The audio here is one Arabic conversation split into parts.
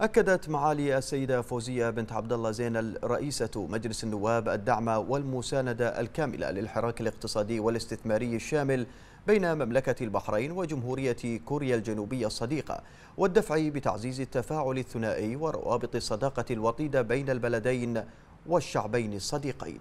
أكدت معالي السيدة فوزية بنت عبد الله زينل رئيسة مجلس النواب الدعم والمساندة الكاملة للحراك الاقتصادي والاستثماري الشامل بين مملكة البحرين وجمهورية كوريا الجنوبية الصديقة والدفع بتعزيز التفاعل الثنائي وروابط الصداقة الوطيدة بين البلدين والشعبين الصديقين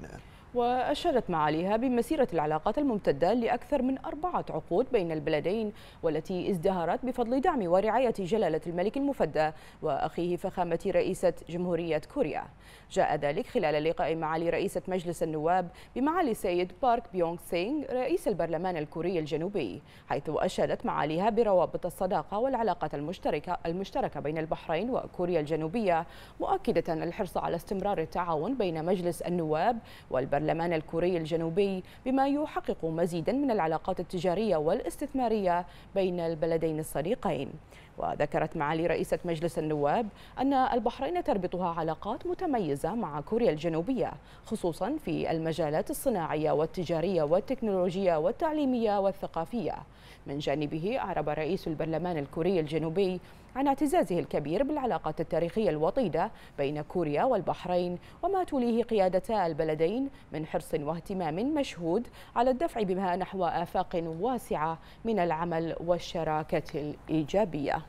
وأشادت معاليها بمسيرة العلاقات الممتدة لأكثر من أربعة عقود بين البلدين والتي ازدهرت بفضل دعم ورعاية جلالة الملك المفدى وأخيه فخامة رئيسة جمهورية كوريا جاء ذلك خلال لقاء معالي رئيسة مجلس النواب بمعالي السيد بارك بيونغ سينغ رئيس البرلمان الكوري الجنوبي حيث أشادت معاليها بروابط الصداقة والعلاقات المشتركة المشتركة بين البحرين وكوريا الجنوبية مؤكدة الحرص على استمرار التعاون بين مجلس النواب والبرلمان البرلمان الكوري الجنوبي بما يحقق مزيدا من العلاقات التجارية والاستثمارية بين البلدين الصديقين وذكرت معالي رئيسة مجلس النواب أن البحرين تربطها علاقات متميزة مع كوريا الجنوبية خصوصا في المجالات الصناعية والتجارية والتكنولوجية والتعليمية والثقافية من جانبه أعرب رئيس البرلمان الكوري الجنوبي عن اعتزازه الكبير بالعلاقات التاريخية الوطيدة بين كوريا والبحرين وما توليه قيادتا البلدين من حرص واهتمام مشهود على الدفع بها نحو آفاق واسعة من العمل والشراكة الإيجابية